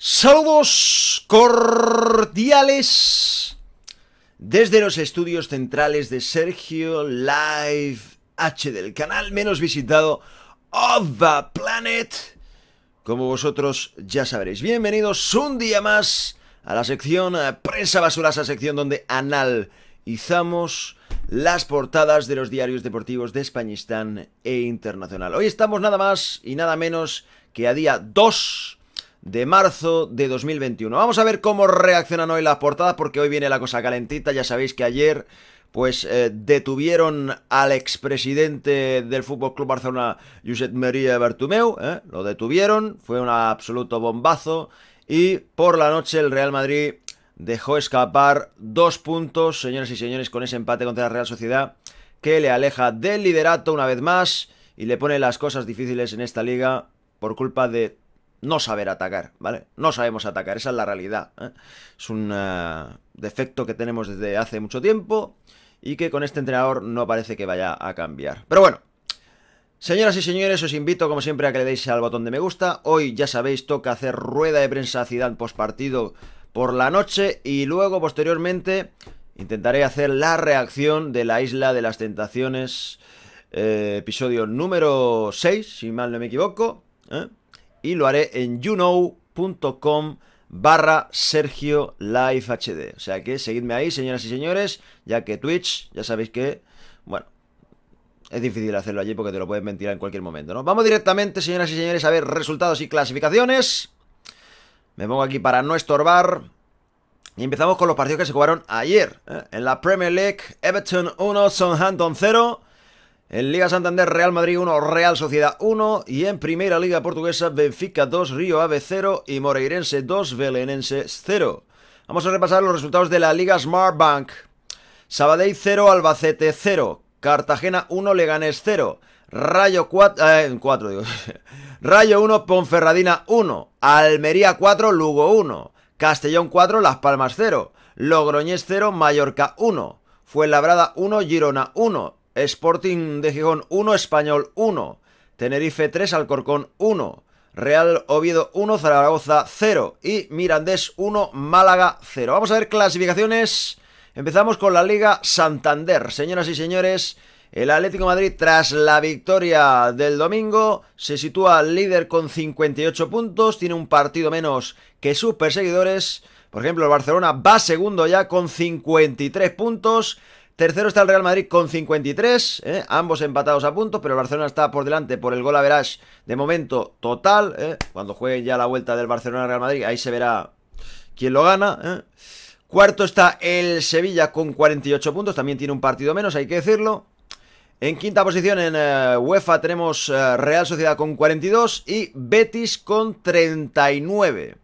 Saludos cordiales desde los estudios centrales de Sergio Live H del canal menos visitado of the planet. Como vosotros ya sabréis, bienvenidos un día más a la sección a Prensa Basura, sección donde analizamos las portadas de los diarios deportivos de Españistán e Internacional. Hoy estamos nada más y nada menos que a día 2 de marzo de 2021. Vamos a ver cómo reaccionan hoy las portadas porque hoy viene la cosa calentita. Ya sabéis que ayer pues eh, detuvieron al expresidente del Fútbol Club Barcelona, Josep María Bartomeu, eh, lo detuvieron, fue un absoluto bombazo y por la noche el Real Madrid dejó escapar dos puntos, señores y señores, con ese empate contra la Real Sociedad que le aleja del liderato una vez más y le pone las cosas difíciles en esta liga por culpa de no saber atacar, ¿vale? No sabemos atacar, esa es la realidad. ¿eh? Es un eh, defecto que tenemos desde hace mucho tiempo y que con este entrenador no parece que vaya a cambiar. Pero bueno, Señoras y señores, os invito como siempre a que le deis al botón de me gusta. Hoy ya sabéis, toca hacer rueda de prensa a post por la noche y luego posteriormente intentaré hacer la reacción de la Isla de las Tentaciones, eh, episodio número 6, si mal no me equivoco. ¿eh? y lo haré en youknow.com barra Sergio Live HD. O sea que seguidme ahí, señoras y señores, ya que Twitch, ya sabéis que, bueno, es difícil hacerlo allí porque te lo pueden mentir en cualquier momento, ¿no? Vamos directamente, señoras y señores, a ver resultados y clasificaciones. Me pongo aquí para no estorbar. Y empezamos con los partidos que se jugaron ayer. ¿eh? En la Premier League, Everton 1, Southampton 0. En Liga Santander, Real Madrid 1, Real Sociedad 1. Y en Primera Liga Portuguesa, Benfica 2, Río Ave 0 y Moreirense 2, Belenenses 0. Vamos a repasar los resultados de la Liga Smart Bank. Sabadell 0, Albacete 0. Cartagena 1, Leganés 0. Rayo 4, eh, 4 digo. Rayo 1, Ponferradina 1. Almería 4, Lugo 1. Castellón 4, Las Palmas 0. Logroñés 0, Mallorca 1. Fuenlabrada 1, Girona 1. Sporting de Gijón 1, Español 1, Tenerife 3, Alcorcón 1, Real Oviedo 1, Zaragoza 0 y Mirandés 1, Málaga 0. Vamos a ver clasificaciones. Empezamos con la Liga Santander. Señoras y señores, el Atlético Madrid tras la victoria del domingo se sitúa líder con 58 puntos, tiene un partido menos que sus perseguidores. Por ejemplo, el Barcelona va segundo ya con 53 puntos. Tercero está el Real Madrid con 53, ¿eh? ambos empatados a puntos, pero el Barcelona está por delante por el gol a verás de momento total. ¿eh? Cuando juegue ya la vuelta del Barcelona-Real Madrid, ahí se verá quién lo gana. ¿eh? Cuarto está el Sevilla con 48 puntos, también tiene un partido menos, hay que decirlo. En quinta posición en UEFA tenemos Real Sociedad con 42 y Betis con 39.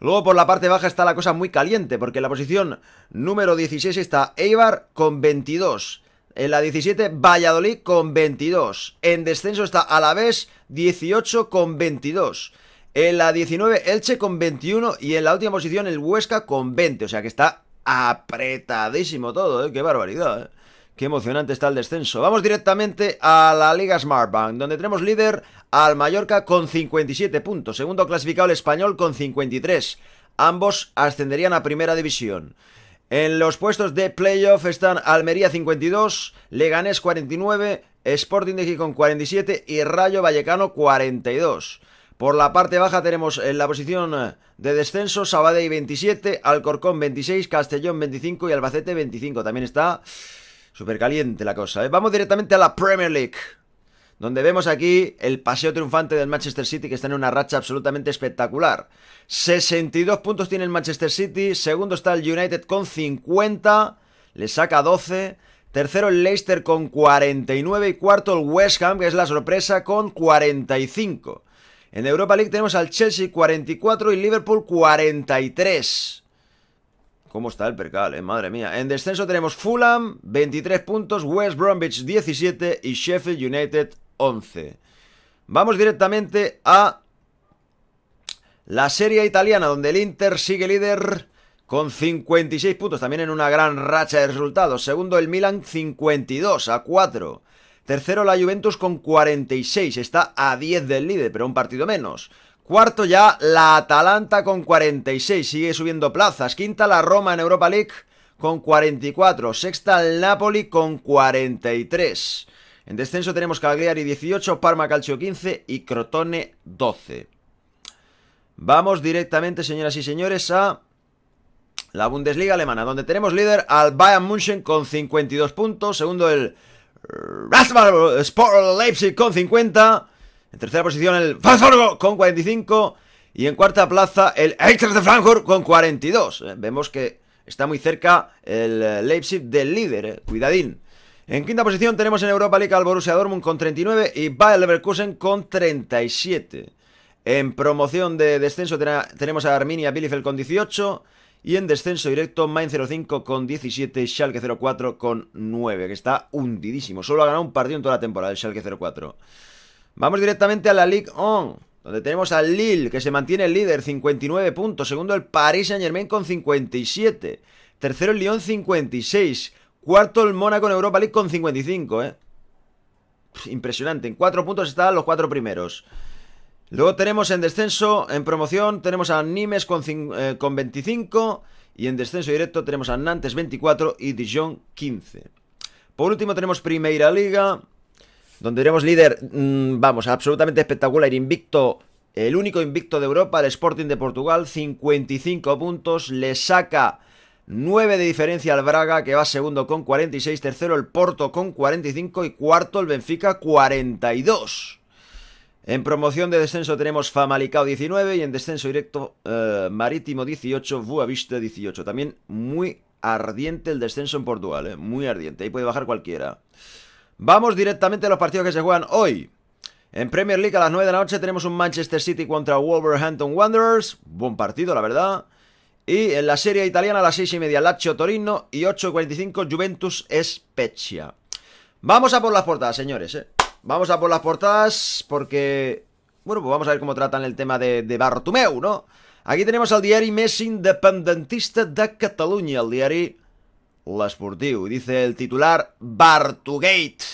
Luego por la parte baja está la cosa muy caliente, porque en la posición número 16 está Eibar con 22. En la 17, Valladolid con 22. En descenso está Alavés 18 con 22. En la 19, Elche con 21. Y en la última posición, el Huesca con 20. O sea que está apretadísimo todo, ¿eh? Qué barbaridad, ¿eh? Qué emocionante está el descenso. Vamos directamente a la Liga Smartbank, donde tenemos líder al Mallorca con 57 puntos, segundo clasificado el español con 53. Ambos ascenderían a primera división. En los puestos de playoff están Almería 52, Leganés 49, Sporting de Gijón 47 y Rayo Vallecano 42. Por la parte baja tenemos en la posición de descenso Sabadell 27, Alcorcón 26, Castellón 25 y Albacete 25. También está Super caliente la cosa, ¿eh? Vamos directamente a la Premier League. Donde vemos aquí el paseo triunfante del Manchester City que está en una racha absolutamente espectacular. 62 puntos tiene el Manchester City, segundo está el United con 50, le saca 12, tercero el Leicester con 49 y cuarto el West Ham, que es la sorpresa, con 45. En Europa League tenemos al Chelsea 44 y Liverpool 43. ¿Cómo está el percal? Eh? Madre mía. En descenso tenemos Fulham, 23 puntos, West Bromwich, 17 y Sheffield United, 11. Vamos directamente a la Serie Italiana, donde el Inter sigue líder con 56 puntos, también en una gran racha de resultados. Segundo, el Milan, 52 a 4. Tercero, la Juventus con 46, está a 10 del líder, pero un partido menos. Cuarto ya la Atalanta con 46, sigue subiendo plazas. Quinta la Roma en Europa League con 44. Sexta el Napoli con 43. En descenso tenemos Cagliari 18, Parma Calcio 15 y Crotone 12. Vamos directamente, señoras y señores, a la Bundesliga alemana, donde tenemos líder al Bayern München con 52 puntos, segundo el Sport Leipzig con 50, en tercera posición el Frankfurt con 45. Y en cuarta plaza el Eintracht de Frankfurt con 42. Eh, vemos que está muy cerca el eh, Leipzig del líder. Eh, cuidadín. En quinta posición tenemos en Europa League al Borussia Dortmund con 39 y Bayer Leverkusen con 37. En promoción de descenso tenemos a Arminia Bielefeld con 18 y en descenso directo Main 05 con 17 y Schalke 04 con 9, que está hundidísimo. Solo ha ganado un partido en toda la temporada el Schalke 04. Vamos directamente a la Ligue 1 donde tenemos al Lille, que se mantiene el líder, 59 puntos. Segundo, el Paris Saint-Germain con 57. Tercero, el Lyon, 56. Cuarto, el Mónaco en Europa League con 55, ¿eh? Impresionante. En cuatro puntos están los cuatro primeros. Luego tenemos en descenso, en promoción, tenemos a Nimes con, eh, con 25. Y en descenso directo tenemos a Nantes 24 y Dijon 15. Por último tenemos Primera Liga, donde tenemos líder, mm, vamos, absolutamente espectacular, invicto, el único invicto de Europa, el Sporting de Portugal, 55 puntos, le saca 9 de diferencia al Braga, que va segundo con 46, tercero el Porto con 45 y cuarto el Benfica 42. En promoción de descenso tenemos Famalicao 19 y en descenso directo eh, Marítimo 18, Boavista 18. También muy ardiente el descenso en Portugal, eh, muy ardiente, ahí puede bajar cualquiera. Vamos directamente a los partidos que se juegan hoy. En Premier League a las 9 de la noche tenemos un Manchester City contra Wolverhampton Wanderers. Buen partido, la verdad. Y en la serie italiana a las 6 y media Lazio Torino y 8.45 Juventus Spezia. Vamos a por las portadas, señores. ¿eh? Vamos a por las portadas porque... Bueno, pues vamos a ver cómo tratan el tema de, de Bartomeu, ¿no? Aquí tenemos al diario mes Independentista de Cataluña, el diario L'Esportiu. Dice el titular Bartugate.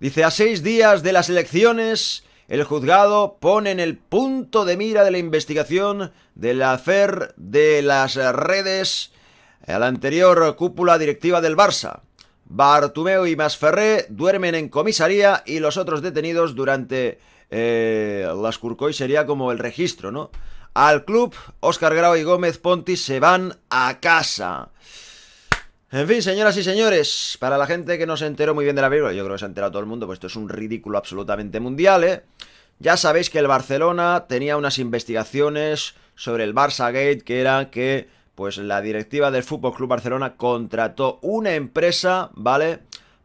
Dice, a seis días de las elecciones, el juzgado pone en el punto de mira de la investigación del la de las redes a la anterior cúpula directiva del Barça. ...Bartumeu y Masferré duermen en comisaría y los otros detenidos durante eh, las Curcoy sería como el registro, ¿no? Al club, Óscar Grau y Gómez Ponti se van a casa. En fin, señoras y señores, para la gente que no se enteró muy bien de la película, yo creo que se ha enterado todo el mundo, pues esto es un ridículo absolutamente mundial, ¿eh? Ya sabéis que el Barcelona tenía unas investigaciones sobre el Barça Gate que era que pues la directiva del Fútbol Club Barcelona contrató una empresa, ¿vale?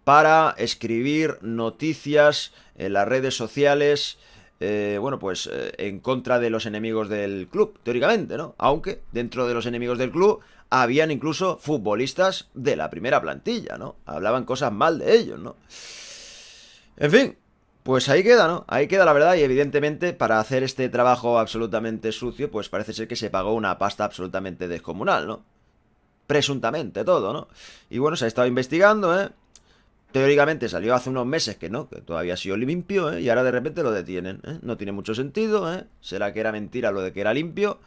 Para escribir noticias en las redes sociales, eh, bueno, pues eh, en contra de los enemigos del club, teóricamente, ¿no? Aunque dentro de los enemigos del club habían incluso futbolistas de la primera plantilla, ¿no? Hablaban cosas mal de ellos, ¿no? En fin, pues ahí queda, ¿no? Ahí queda la verdad y evidentemente para hacer este trabajo absolutamente sucio, pues parece ser que se pagó una pasta absolutamente descomunal, ¿no? Presuntamente todo, ¿no? Y bueno, se ha estado investigando, ¿eh? Teóricamente salió hace unos meses que no, que todavía ha sido limpio, ¿eh? Y ahora de repente lo detienen, ¿eh? No tiene mucho sentido, ¿eh? Será que era mentira lo de que era limpio.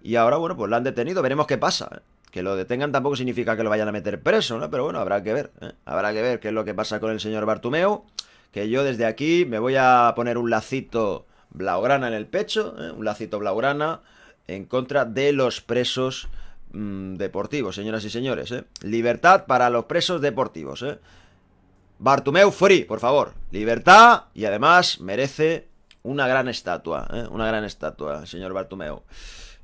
Y ahora, bueno, pues lo han detenido, veremos qué pasa, ¿eh? Que lo detengan tampoco significa que lo vayan a meter preso, ¿no? Pero bueno, habrá que ver. ¿eh? Habrá que ver qué es lo que pasa con el señor Bartumeo. Que yo desde aquí me voy a poner un lacito blaugrana en el pecho, ¿eh? un lacito blaugrana en contra de los presos mm, deportivos, señoras y señores. ¿eh? Libertad para los presos deportivos. ¿eh? Bartumeu Free, por favor. Libertad y además merece una gran estatua, ¿eh? una gran estatua, señor Bartumeu.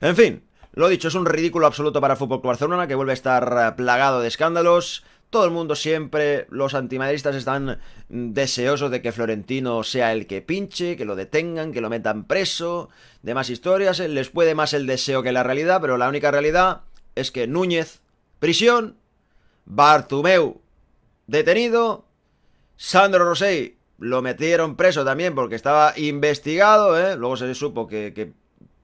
En fin, lo dicho, es un ridículo absoluto para Fútbol Barcelona, que vuelve a estar eh, plagado de escándalos. Todo el mundo siempre, los antimadristas están deseosos de que Florentino sea el que pinche, que lo detengan, que lo metan preso, demás historias. Eh, les puede más el deseo que la realidad, pero la única realidad es que Núñez, prisión, Bartumeu, detenido, Sandro Rosell, lo metieron preso también porque estaba investigado, eh. luego se supo que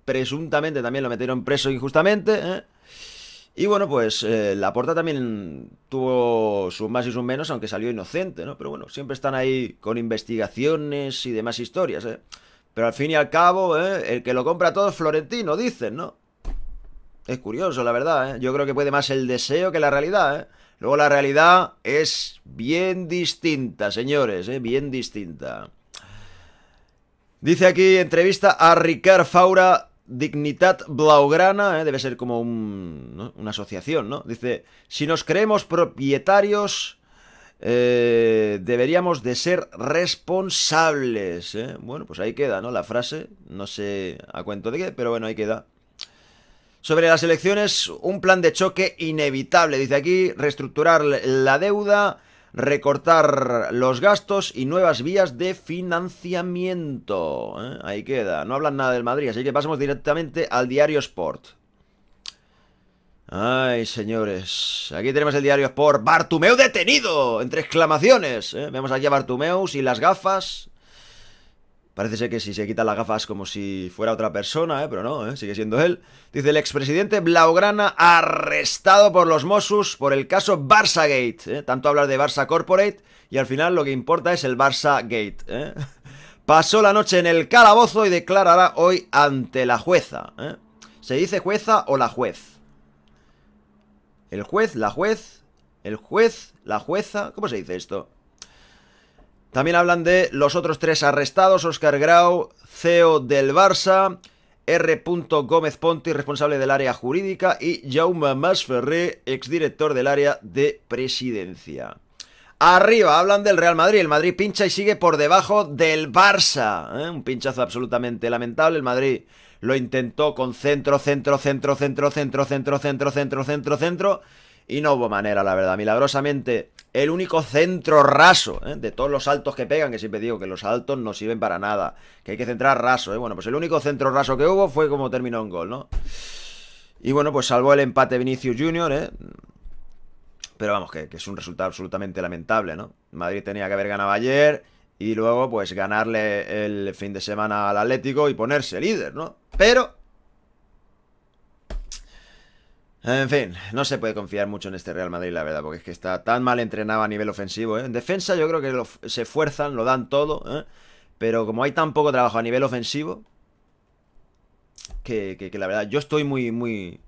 presuntamente también lo metieron preso injustamente. ¿eh? Y bueno, pues eh, la porta también tuvo sus más y sus menos, aunque salió inocente, ¿no? Pero bueno, siempre están ahí con investigaciones y demás historias, ¿eh? Pero al fin y al cabo, el que lo compra todo es Florentino, dicen, ¿no? Es curioso, la verdad, Yo creo que puede más el deseo que la realidad, Luego la realidad es bien distinta, señores, Bien distinta. Dice aquí, entrevista a Ricard Faura Dignitat Blaugrana, eh, debe ser como una asociación, ¿no? Dice, si nos creemos propietarios, eh, deberíamos de ser responsables. Eh. Bueno, pues ahí queda, ¿no? La frase, no sé a cuento de qué, pero bueno, ahí queda. Sobre las elecciones, un plan de choque inevitable. Dice aquí, reestructurar la deuda, recortar los gastos y nuevas vías de financiamiento. ¿eh? Ahí queda. No hablan nada del Madrid, así que pasamos directamente al diario Sport. Ay, señores. Aquí tenemos el diario Sport. Bartumeu detenido. Entre exclamaciones. ¿eh? Vemos aquí a Bartumeu y las gafas. Parece ser que si se quita las gafas como si fuera otra persona, ¿eh? pero no, ¿eh? sigue siendo él. Dice el expresidente Blaugrana arrestado por los Mossos por el caso Barçagate. Gate ¿eh? Tanto hablar de Barça Corporate y al final lo que importa es el Barça Gate. Pasó la noche en el calabozo y declarará hoy ante la jueza. ¿Se dice jueza o la juez? El juez, la juez, el juez, la jueza. ¿Cómo se dice esto? También hablan de los otros tres arrestados, Oscar Grau, CEO del Barça, R. Gómez Ponti, responsable del área jurídica, y Jaume Masferré, exdirector del área de presidencia. Arriba hablan del Real Madrid. El Madrid pincha y sigue por debajo del Barça. Un pinchazo absolutamente lamentable. El Madrid lo intentó con centro, centro, centro, centro, centro, centro, centro, centro, centro, centro, centro. centro y no hubo manera, la verdad. Milagrosamente, el único centro raso ¿eh? de todos los saltos que pegan, que siempre digo que los saltos no sirven para nada, que hay que centrar raso. ¿eh? Bueno, pues el único centro raso que hubo fue como terminó un gol, ¿no? Y bueno, pues salvó el empate Vinicius Junior, ¿eh? Pero vamos, que, que, es un resultado absolutamente lamentable, ¿no? Madrid tenía que haber ganado ayer y luego, pues, ganarle el fin de semana al Atlético y ponerse líder, ¿no? Pero en fin, no se puede confiar mucho en este Real Madrid, la verdad, porque es que está tan mal entrenado a nivel ofensivo. ¿eh? En defensa yo creo que se esfuerzan, lo dan todo, ¿eh? pero como hay tan poco trabajo a nivel ofensivo, que, que, que, la verdad, yo estoy muy, muy,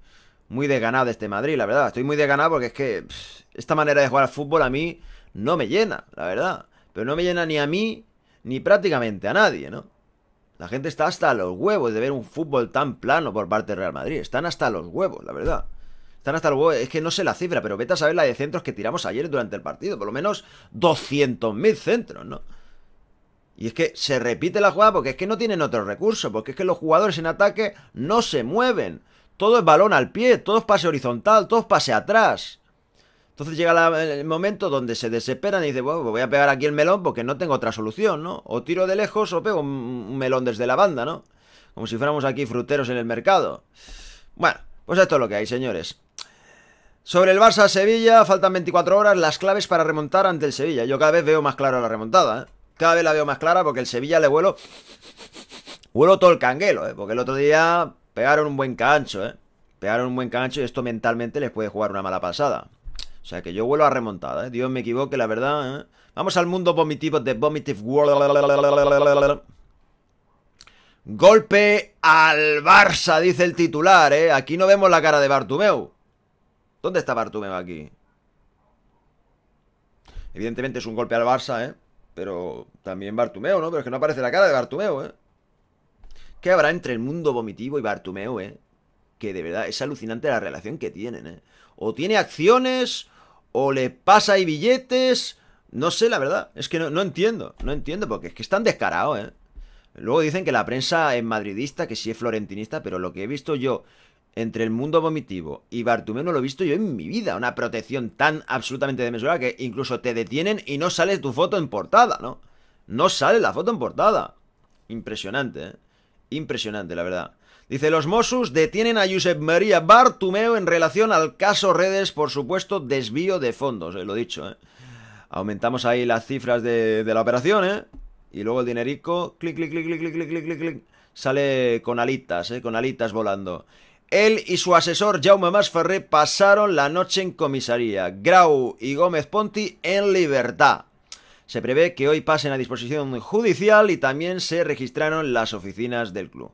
muy desganado de este Madrid, la verdad. Estoy muy desganado porque es que esta manera de jugar al fútbol a mí no me llena, la verdad. Pero no me llena ni a mí, ni prácticamente a nadie, ¿no? La gente está hasta los huevos de ver un fútbol tan plano por parte del Real Madrid. Están hasta los huevos, la verdad. Están hasta el Es que no sé la cifra, pero vete a saber la de centros que tiramos ayer durante el partido. Por lo menos 200.000 centros, ¿no? Y es que se repite la jugada porque es que no tienen otro recurso. Porque es que los jugadores en ataque no se mueven. Todo es balón al pie, todo es pase horizontal, todo es pase atrás. Entonces llega el momento donde se desesperan y dicen, bueno, pues voy a pegar aquí el melón porque no tengo otra solución, ¿no? O tiro de lejos o pego un melón desde la banda, ¿no? Como si fuéramos aquí fruteros en el mercado. Bueno, pues esto es lo que hay, señores. Sobre el Barça-Sevilla, faltan 24 horas, las claves para remontar ante el Sevilla. Yo cada vez veo más clara la remontada, ¿eh? Cada vez la veo más clara porque el Sevilla le vuelo... Vuelo todo el canguelo, ¿eh? Porque el otro día pegaron un buen cancho, ¿eh? Pegaron un buen cancho y esto mentalmente les puede jugar una mala pasada. O sea que yo vuelo a remontada, ¿eh? Dios me equivoque, la verdad, ¿eh? Vamos al mundo vomitivo de Vomitive World. Golpe al Barça, dice el titular, ¿eh? Aquí no vemos la cara de Bartumeu. ¿Dónde está Bartumeo aquí? Evidentemente es un golpe al Barça, ¿eh? Pero también Bartumeo, ¿no? Pero es que no aparece la cara de Bartumeo, ¿eh? ¿Qué habrá entre el mundo vomitivo y Bartumeo, eh? Que de verdad es alucinante la relación que tienen, ¿eh? O tiene acciones, o le pasa ahí billetes... No sé, la verdad. Es que no, no entiendo. No entiendo, porque es que están descarados, ¿eh? Luego dicen que la prensa es madridista, que sí es florentinista, pero lo que he visto yo entre el mundo vomitivo y Bartumeo no lo he visto yo en mi vida. Una protección tan absolutamente demensurada que incluso te detienen y no sale tu foto en portada, ¿no? No sale la foto en portada. Impresionante, ¿eh? Impresionante, la verdad. Dice, los Mossos detienen a Josep María Bartumeo en relación al caso Redes, por supuesto, desvío de fondos, eh, lo dicho, ¿eh? Aumentamos ahí las cifras de, la operación, ¿eh? Y luego el dinerico, clic, clic, clic, clic, clic, clic, clic, clic, clic, sale con alitas, ¿eh? Con alitas volando. Él y su asesor Jaume Masferré pasaron la noche en comisaría. Grau y Gómez Ponti en libertad. Se prevé que hoy pasen a disposición judicial y también se registraron las oficinas del club.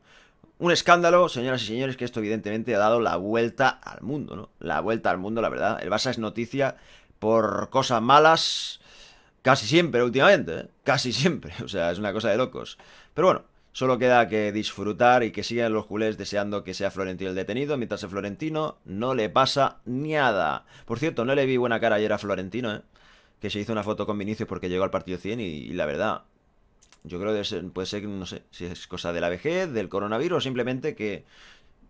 Un escándalo, señoras y señores, que esto evidentemente ha dado la vuelta al mundo, ¿no? La vuelta al mundo, la verdad. El Barça es noticia por cosas malas casi siempre últimamente, ¿eh? casi siempre. O sea, es una cosa de locos. Pero bueno, Solo queda que disfrutar y que sigan los culés deseando que sea Florentino el detenido, mientras a Florentino no le pasa nada. Por cierto, no le vi buena cara ayer a Florentino, ¿eh? que se hizo una foto con Vinicius porque llegó al partido 100 y, la verdad, yo creo que puede ser, no sé, si es cosa de la vejez, del coronavirus, o simplemente que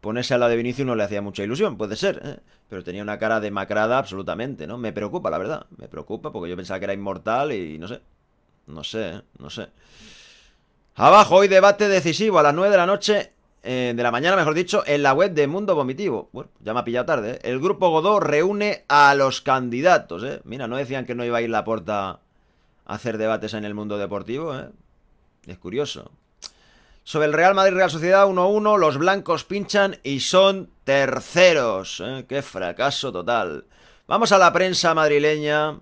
ponerse a la de Vinicius no le hacía mucha ilusión, puede ser, ¿eh? pero tenía una cara demacrada absolutamente, ¿no? Me preocupa, la verdad, me preocupa porque yo pensaba que era inmortal y no sé, no sé, ¿eh? no sé. Abajo, hoy debate decisivo a las 9 de la noche, eh, de la mañana mejor dicho, en la web de Mundo Vomitivo. Bueno, ya me ha pillado tarde, ¿eh? El grupo Godó reúne a los candidatos, ¿eh? Mira, no decían que no iba a ir la puerta a hacer debates en el mundo deportivo, ¿eh? Es curioso. Sobre el Real Madrid Real Sociedad 1-1, los blancos pinchan y son terceros. ¿eh? Qué fracaso total. Vamos a la prensa madrileña.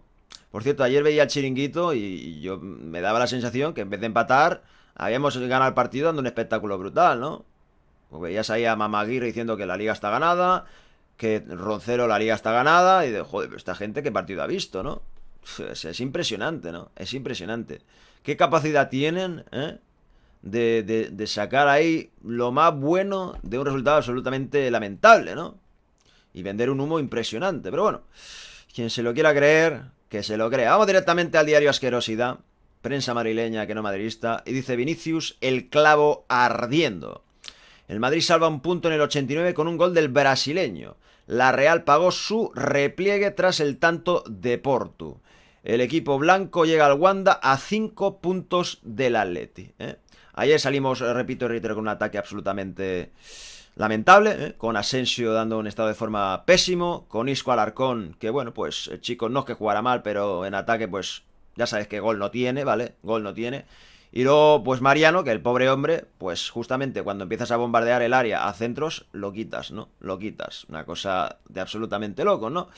Por cierto, ayer veía el chiringuito y yo me daba la sensación que en vez de empatar, habíamos ganado el partido dando un espectáculo brutal, ¿no? Porque ya salía a Mamaguirre diciendo que la liga está ganada, que Roncero la liga está ganada, y de, joder, pero esta gente qué partido ha visto, ¿no? Es, impresionante, ¿no? Es impresionante. ¿Qué capacidad tienen, eh? de, sacar ahí lo más bueno de un resultado absolutamente lamentable, ¿no? Y vender un humo impresionante. Pero bueno, quien se lo quiera creer, que se lo crea. Vamos directamente al diario Asquerosidad prensa madrileña que no madridista, y dice Vinicius, el clavo ardiendo. El Madrid salva un punto en el 89 con un gol del brasileño. La Real pagó su repliegue tras el tanto de Porto. El equipo blanco llega al Wanda a 5 puntos del Atleti. ¿eh? Ayer salimos, eh, repito reitero, con un ataque absolutamente lamentable, ¿eh? con Asensio dando un estado de forma pésimo, con Isco Alarcón, que bueno, pues el chico no es que jugara mal, pero en ataque pues ya sabes que gol no tiene, ¿vale? Gol no tiene. Y luego, pues Mariano, que el pobre hombre, pues justamente cuando empiezas a bombardear el área a centros, lo quitas, ¿no? Lo quitas. Una cosa de absolutamente loco, ¿no?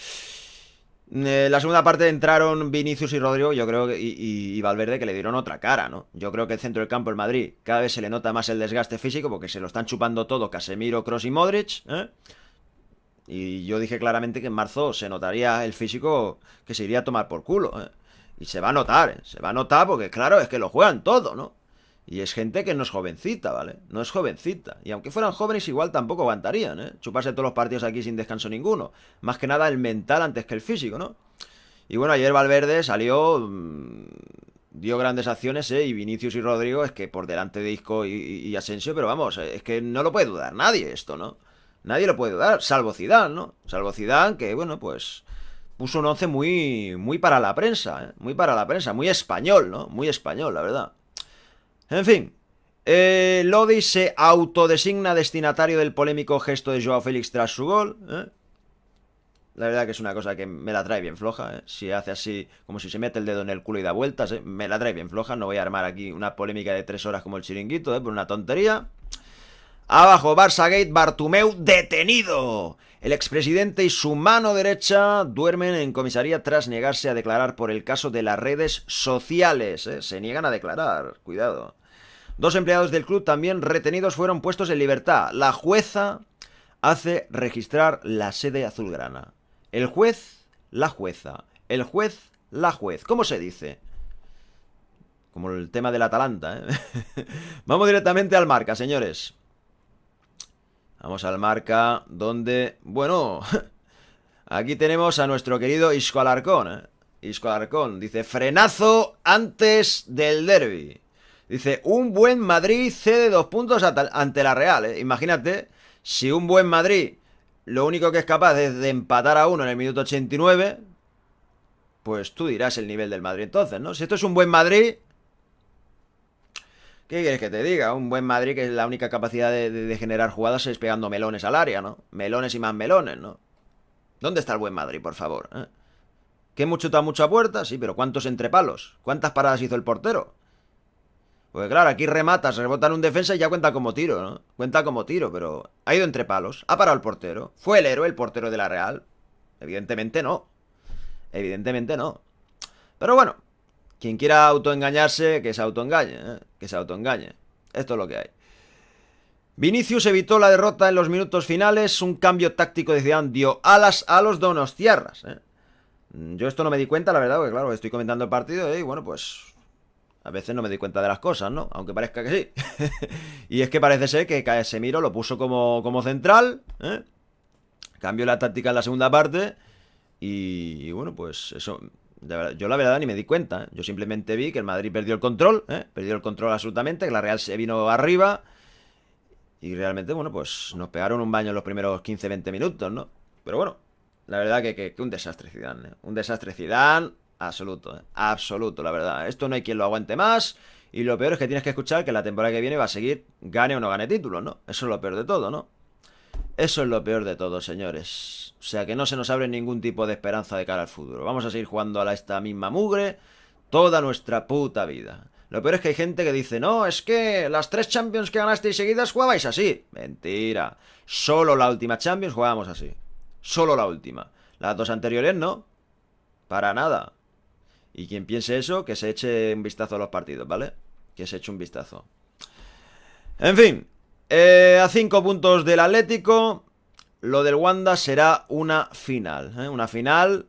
En eh, la segunda parte entraron Vinicius y Rodrigo, yo creo, que, y, Valverde, que le dieron otra cara, ¿no? Yo creo que el centro del campo, el Madrid, cada vez se le nota más el desgaste físico porque se lo están chupando todo Casemiro, Cross y Modric, ¿eh? Y yo dije claramente que en marzo se notaría el físico que se iría a tomar por culo, ¿eh? Y se va a notar, ¿eh? se va a notar porque claro, es que lo juegan todo, ¿no? Y es gente que no es jovencita, ¿vale? No es jovencita. Y aunque fueran jóvenes, igual tampoco aguantarían, ¿eh? Chuparse todos los partidos aquí sin descanso ninguno. Más que nada el mental antes que el físico, ¿no? Y bueno, ayer Valverde salió... Mm, dio grandes acciones, ¿eh? Y Vinicius y Rodrigo es que por delante de Isco y, Asensio, pero vamos, eh, es que no lo puede dudar nadie esto, ¿no? Nadie lo puede dudar, salvo Zidane, ¿no? Salvo Zidane, que bueno, pues puso un once muy, muy para la prensa, ¿eh? muy para la prensa, muy español, ¿no? Muy español, la verdad. En fin, eh, Lodi se autodesigna destinatario del polémico gesto de Joao Félix tras su gol. ¿eh? La verdad que es una cosa que me la trae bien floja. Si hace así, como si se mete el dedo en el culo y da vueltas, me la trae bien floja. No voy a armar aquí una polémica de tres horas como el chiringuito, por una tontería. Abajo, Barça Gate, Bartumeu detenido. El expresidente y su mano derecha duermen en comisaría tras negarse a declarar por el caso de las redes sociales. ¿eh? Se niegan a declarar, cuidado. Dos empleados del club también retenidos fueron puestos en libertad. La jueza hace registrar la sede azulgrana. El juez, la jueza. El juez, la juez. ¿Cómo se dice? Como el tema del Atalanta. ¿eh? Vamos directamente al marca, señores. Vamos al marca, donde... Bueno, aquí tenemos a nuestro querido Isco Alarcón. ¿eh? Isco Alarcón dice, frenazo antes del derby. Dice, un buen Madrid cede dos puntos ante la Real. ¿eh? Imagínate, si un buen Madrid lo único que es capaz es de empatar a uno en el minuto 89, pues tú dirás el nivel del Madrid entonces, ¿no? Si esto es un buen Madrid, ¿Qué quieres que te diga? Un buen Madrid que es la única capacidad de, generar jugadas es pegando melones al área, ¿no? Melones y más melones, ¿no? ¿Dónde está el buen Madrid, por favor? ¿Eh? ¿Que mucho está mucha puerta? Sí, pero ¿cuántos entrepalos? ¿Cuántas paradas hizo el portero? Pues claro, aquí rematas, rebotan un defensa y ya cuenta como tiro, ¿no? Cuenta como tiro, pero ha ido entre palos, ha parado el portero. ¿Fue el héroe el portero de la Real? Evidentemente no. Evidentemente no. Pero bueno, quien quiera autoengañarse, que se autoengañe, ¿eh? que se autoengañe. Esto es lo que hay. Vinicius evitó la derrota en los minutos finales, un cambio táctico de Zidane dio alas a los donostiarras. ¿eh? Yo esto no me di cuenta, la verdad, porque claro, estoy comentando el partido y bueno, pues a veces no me di cuenta de las cosas, ¿no? Aunque parezca que sí. y es que parece ser que Casemiro lo puso como, central, ¿eh? cambió la táctica en la segunda parte y bueno, pues eso yo la verdad ni me di cuenta. ¿eh? Yo simplemente vi que el Madrid perdió el control, ¿eh? perdió el control absolutamente, que la Real se vino arriba. Y realmente, bueno, pues nos pegaron un baño en los primeros 15-20 minutos, ¿no? Pero bueno, la verdad que, que, un desastre ¿eh? un desastre Zidane absoluto, absoluto, la verdad. Esto no hay quien lo aguante más. Y lo peor es que tienes que escuchar que la temporada que viene va a seguir gane o no gane títulos, ¿no? Eso es lo peor de todo, ¿no? Eso es lo peor de todo, señores. O sea que no se nos abre ningún tipo de esperanza de cara al futuro. Vamos a seguir jugando a esta misma mugre toda nuestra puta vida. Lo peor es que hay gente que dice, no, es que las tres Champions que ganasteis seguidas jugabais así. Mentira. Solo la última Champions jugábamos así. Solo la última. Las dos anteriores no. Para nada. Y quien piense eso, que se eche un vistazo a los partidos, ¿vale? Que se eche un vistazo. En fin, eh, a cinco puntos del Atlético. Lo del Wanda será una final. ¿eh? Una final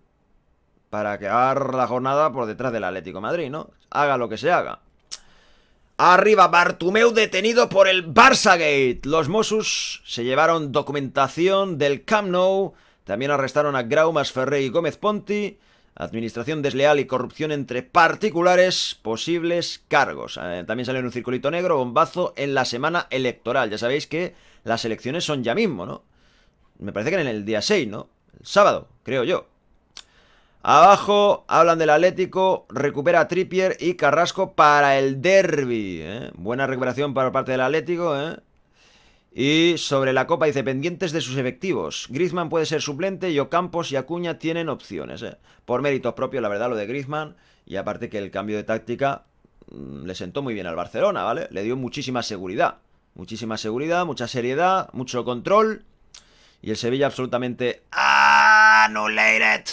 para quedar la jornada por detrás del Atlético Madrid, ¿no? Haga lo que se haga. Arriba, Bartumeu detenido por el Gate, Los Mossus se llevaron documentación del Camp Nou. También arrestaron a Graumas Ferrey y Gómez Ponti administración desleal y corrupción entre particulares, posibles cargos. Eh, también sale en un circulito negro, bombazo, en la semana electoral. Ya sabéis que las elecciones son ya mismo, ¿no? Me parece que en el día 6, ¿no? El sábado, creo yo. Abajo hablan del Atlético, recupera Trippier y Carrasco para el derby. ¿eh? Buena recuperación para parte del Atlético, ¿eh? Y sobre la Copa dice, pendientes de sus efectivos. Griezmann puede ser suplente y Ocampos y Acuña tienen opciones. ¿eh? Por méritos propios, la verdad, lo de Griezmann. Y aparte que el cambio de táctica mm, le sentó muy bien al Barcelona, ¿vale? Le dio muchísima seguridad. Muchísima seguridad, mucha seriedad, mucho control. Y el Sevilla absolutamente anulated.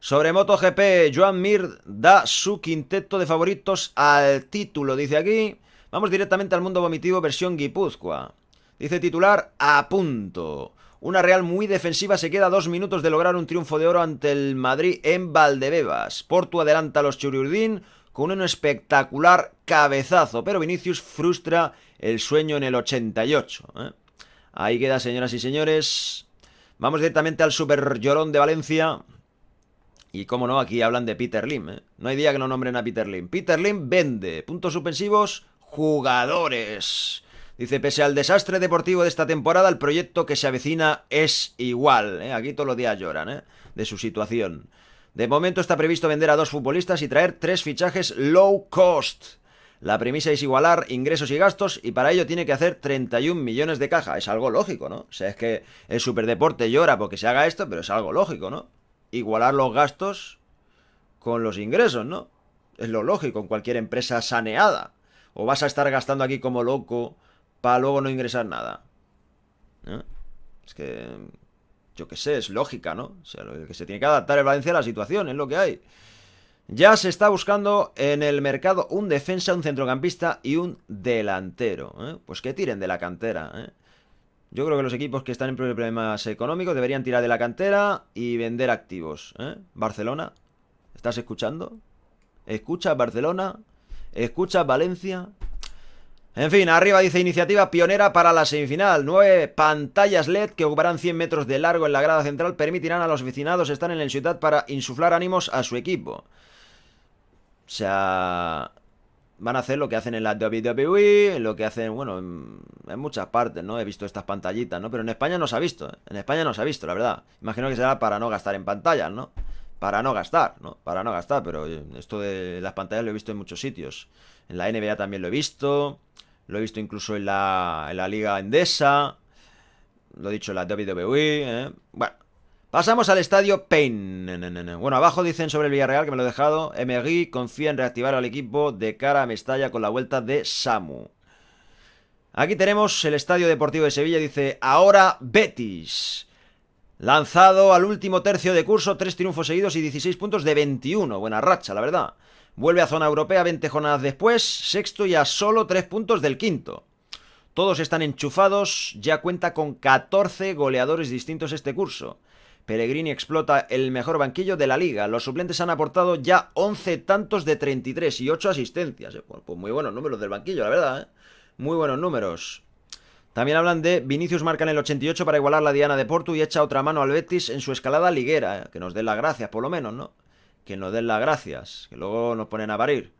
Sobre MotoGP, Joan Mir da su quinteto de favoritos al título, dice aquí. Vamos directamente al mundo vomitivo versión Guipúzcoa. Dice titular, a punto. Una Real muy defensiva se queda dos minutos de lograr un triunfo de oro ante el Madrid en Valdebebas. Portu adelanta a los Churiurdín con un espectacular cabezazo, pero Vinicius frustra el sueño en el 88. ¿eh? Ahí queda, señoras y señores. Vamos directamente al Super Llorón de Valencia. Y cómo no, aquí hablan de Peter Lim. ¿eh? No hay día que no nombren a Peter Lim. Peter Lim vende. Puntos suspensivos, jugadores. Dice, pese al desastre deportivo de esta temporada, el proyecto que se avecina es igual. ¿eh? Aquí todos los días lloran ¿eh? de su situación. De momento está previsto vender a dos futbolistas y traer tres fichajes low cost. La premisa es igualar ingresos y gastos y para ello tiene que hacer 31 millones de caja. Es algo lógico, ¿no? O sea, es que el superdeporte llora porque se haga esto, pero es algo lógico, ¿no? Igualar los gastos con los ingresos, ¿no? Es lo lógico en cualquier empresa saneada. O vas a estar gastando aquí como loco para luego no ingresar nada. ¿Eh? Es que, yo qué sé, es lógica, ¿no? O sea, lo que se tiene que adaptar el Valencia a la situación, es lo que hay. Ya se está buscando en el mercado un defensa, un centrocampista y un delantero. ¿eh? Pues que tiren de la cantera. ¿eh? Yo creo que los equipos que están en problemas económicos deberían tirar de la cantera y vender activos. Barcelona, ¿estás escuchando? ...escucha Barcelona? ...escucha Valencia? En fin, arriba dice iniciativa pionera para la semifinal. Nueve pantallas LED que ocuparán 100 metros de largo en la grada central permitirán a los oficinados estar en el ciudad para insuflar ánimos a su equipo. O sea, van a hacer lo que hacen en la WWE, lo que hacen, bueno, en, muchas partes, ¿no? He visto estas pantallitas, ¿no? Pero en España no se ha visto, ¿eh? en España no se ha visto, la verdad. Imagino que será para no gastar en pantallas, ¿no? para no gastar, ¿no? Para no gastar, pero eh, esto de las pantallas lo he visto en muchos sitios. En la NBA también lo he visto, lo he visto incluso en la, Liga Endesa, lo he dicho en la WWE, ¿eh? Bueno, pasamos al estadio Payne. Bueno, abajo dicen sobre el Villarreal, que me lo he dejado, Emery confía en reactivar al equipo de cara a Mestalla con la vuelta de Samu. Aquí tenemos el Estadio Deportivo de Sevilla, dice, ahora Betis. Lanzado al último tercio de curso, tres triunfos seguidos y 16 puntos de 21. Buena racha, la verdad. Vuelve a zona europea 20 jornadas después, sexto y a solo 3 puntos del quinto. Todos están enchufados, ya cuenta con 14 goleadores distintos este curso. Pellegrini explota el mejor banquillo de la liga. Los suplentes han aportado ya 11 tantos de 33 y 8 asistencias. Pues, pues muy buenos números del banquillo, la verdad. ¿eh? Muy buenos números. También hablan de Vinicius marca en el 88 para igualar la diana de Portu y echa otra mano al Betis en su escalada liguera. Eh, que nos den las gracias, por lo menos, ¿no? Que nos den las gracias, que luego nos ponen a parir.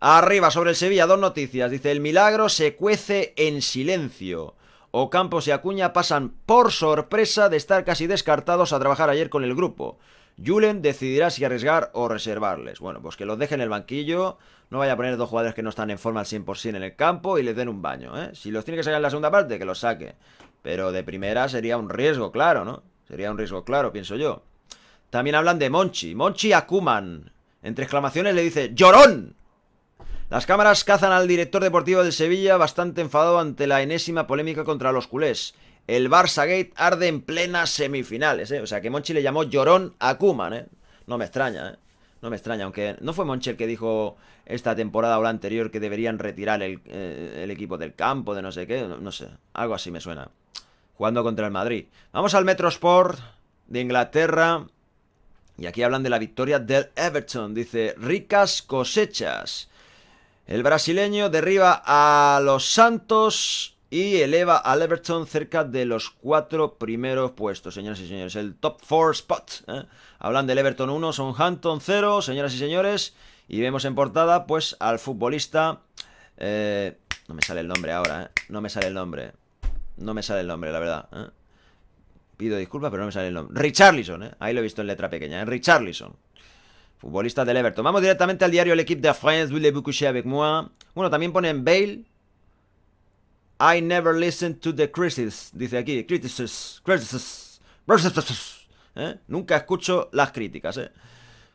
Arriba, sobre el Sevilla, dos noticias. Dice, el milagro se cuece en silencio. Ocampos y Acuña pasan por sorpresa de estar casi descartados a trabajar ayer con el grupo. Julen decidirá si arriesgar o reservarles. Bueno, pues que los deje en el banquillo. No vaya a poner dos jugadores que no están en forma al 100% en el campo y les den un baño. ¿eh? Si los tiene que sacar en la segunda parte, que los saque. Pero de primera sería un riesgo, claro, ¿no? Sería un riesgo, claro, pienso yo. También hablan de Monchi. Monchi Akuman. Entre exclamaciones le dice ¡Llorón! Las cámaras cazan al director deportivo de Sevilla bastante enfadado ante la enésima polémica contra los culés el Barça Gate arde en plenas semifinales, ¿eh? O sea, que Monchi le llamó llorón a Kuman, ¿eh? No me extraña, ¿eh? No me extraña, aunque no fue Monchi el que dijo esta temporada o la anterior que deberían retirar el, eh, equipo del campo, de no sé qué, no, sé, algo así me suena. Jugando contra el Madrid. Vamos al Metro Sport de Inglaterra. Y aquí hablan de la victoria del Everton. Dice, ricas cosechas. El brasileño derriba a los Santos y eleva al Everton cerca de los cuatro primeros puestos, señoras y señores. El top four spot. ¿eh? Hablan del Everton 1, Hampton 0, señoras y señores. Y vemos en portada, pues, al futbolista... Eh, no me sale el nombre ahora, ¿eh? No me sale el nombre. No me sale el nombre, la verdad. ¿eh? Pido disculpas, pero no me sale el nombre. Richarlison, ¿eh? Ahí lo he visto en letra pequeña, ¿eh? Richarlison. Futbolista del Everton. Vamos directamente al diario El Equipo de France, Will le avec moi. Bueno, también ponen Bale I never listen to the critics, dice aquí, critics, critics, ¿eh? Nunca escucho las críticas, ¿eh?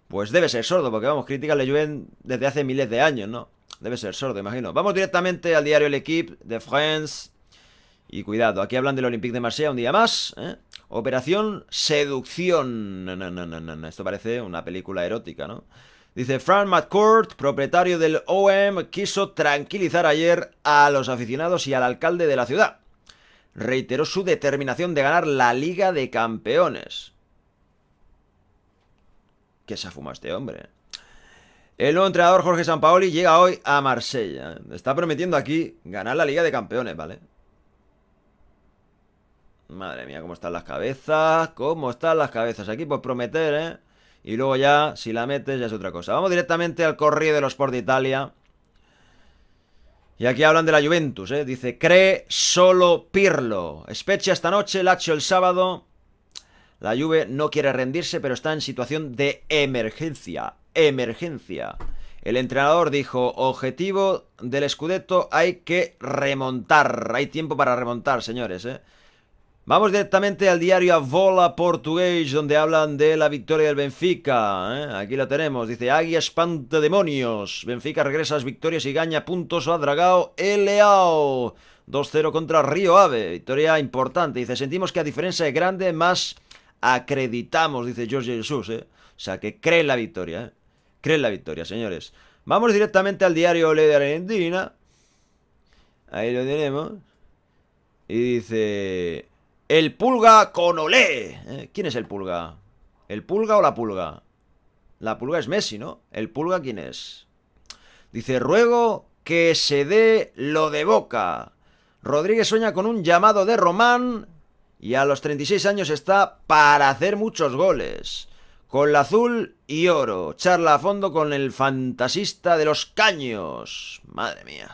Pues debe ser sordo, porque vamos, críticas le llueven desde hace miles de años, ¿no? Debe ser sordo, imagino. Vamos directamente al diario El L'Equipe de France. Y cuidado, aquí hablan del Olympique de Marsella un día más. ¿eh? Operación Seducción. Esto parece una película erótica, ¿no? Dice Frank McCourt, propietario del OM, quiso tranquilizar ayer a los aficionados y al alcalde de la ciudad. Reiteró su determinación de ganar la Liga de Campeones. ¿Qué se ha fumado este hombre? El nuevo entrenador Jorge Sampaoli llega hoy a Marsella. Está prometiendo aquí ganar la Liga de Campeones, ¿vale? Madre mía, cómo están las cabezas. ¿Cómo están las cabezas? Aquí por prometer, ¿eh? Y luego ya, si la metes, ya es otra cosa. Vamos directamente al correo de los Sport de Italia. Y aquí hablan de la Juventus, ¿eh? Dice, cree solo Pirlo. Espeche esta noche, Lacho el sábado. La Juve no quiere rendirse, pero está en situación de emergencia. Emergencia. El entrenador dijo, objetivo del Scudetto, hay que remontar. Hay tiempo para remontar, señores, ¿eh? Vamos directamente al diario Vola Portugués, donde hablan de la victoria del Benfica. ¿eh? Aquí la tenemos. Dice, Águia espanta demonios. Benfica regresa a las victorias y gaña puntos a Dragao Eleao. 2-0 contra Río Ave. Victoria importante. Dice, sentimos que a diferencia de grande, más acreditamos, dice Jorge Jesús. ¿eh? O sea, que cree la victoria. ¿eh? en la victoria, señores. Vamos directamente al diario Le de Argentina. Ahí lo tenemos. Y dice... El pulga con olé. Eh, ¿Quién es el pulga? ¿El pulga o la pulga? La pulga es Messi, ¿no? ¿El pulga quién es? Dice, ruego que se dé lo de boca. Rodríguez sueña con un llamado de Román y a los 36 años está para hacer muchos goles. Con la azul y oro. Charla a fondo con el fantasista de los caños. Madre mía.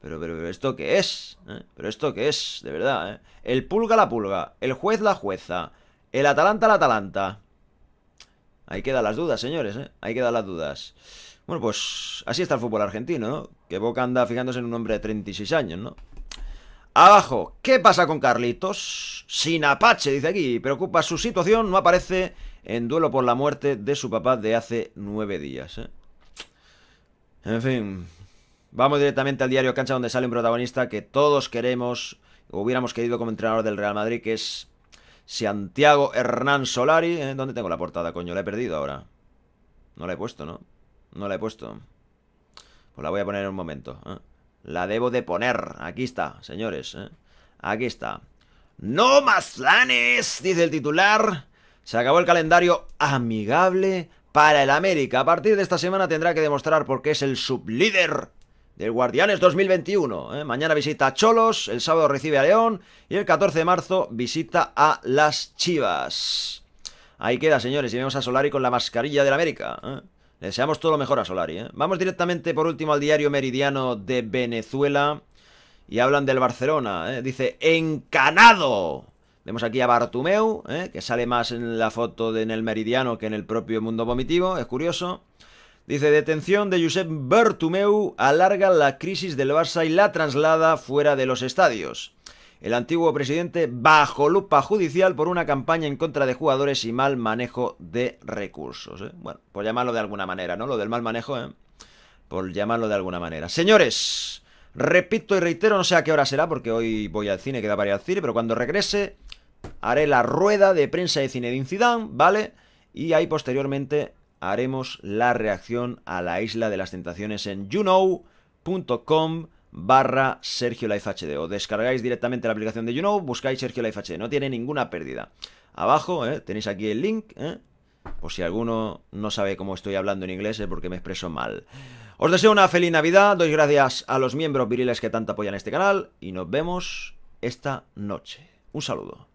Pero, pero, pero, ¿esto qué es? ¿Eh? ¿Pero esto qué es? De verdad, ¿eh? El pulga la pulga, el juez la jueza, el atalanta la atalanta. Ahí quedan las dudas, señores, ¿eh? Ahí quedan las dudas. Bueno, pues así está el fútbol argentino, ¿no? Que Boca anda fijándose en un hombre de 36 años, ¿no? Abajo, ¿qué pasa con Carlitos? Sin Apache, dice aquí. Preocupa su situación, no aparece en duelo por la muerte de su papá de hace nueve días, ¿eh? En fin, Vamos directamente al diario Cancha donde sale un protagonista que todos queremos, hubiéramos querido como entrenador del Real Madrid, que es Santiago Hernán Solari. Eh, ¿Dónde tengo la portada, coño? La he perdido ahora. No la he puesto, ¿no? No la he puesto. Pues la voy a poner en un momento. ¿eh? La debo de poner. Aquí está, señores. ¿eh? Aquí está. No más planes, dice el titular. Se acabó el calendario amigable para el América. A partir de esta semana tendrá que demostrar por qué es el sublíder del Guardianes 2021. ¿eh? Mañana visita a Cholos, el sábado recibe a León y el 14 de marzo visita a las Chivas. Ahí queda, señores, y vemos a Solari con la mascarilla del América. ¿eh? Le deseamos todo lo mejor a Solari. ¿eh? Vamos directamente por último al diario Meridiano de Venezuela y hablan del Barcelona. Dice, encanado. Vemos aquí a Bartumeu, que sale más en la foto de, en el Meridiano que en el propio mundo vomitivo, es curioso. Dice, detención de Josep Bertumeu alarga la crisis del Barça y la traslada fuera de los estadios. El antiguo presidente bajo lupa judicial por una campaña en contra de jugadores y mal manejo de recursos. ¿eh? Bueno, por llamarlo de alguna manera, ¿no? Lo del mal manejo, ¿eh? Por llamarlo de alguna manera. Señores, repito y reitero, no sé a qué hora será, porque hoy voy al cine, queda para ir al cine, pero cuando regrese haré la rueda de prensa de de Incidán, ¿vale? Y ahí posteriormente haremos la reacción a la isla de las tentaciones en YouKnow.com barra Sergio O descargáis directamente la aplicación de YouNow, buscáis Sergio Life No tiene ninguna pérdida. Abajo eh, tenéis aquí el link. Eh, por si alguno no sabe cómo estoy hablando en inglés, es eh, porque me expreso mal. Os deseo una feliz Navidad. Doy gracias a los miembros viriles que tanto apoyan este canal. Y nos vemos esta noche. Un saludo.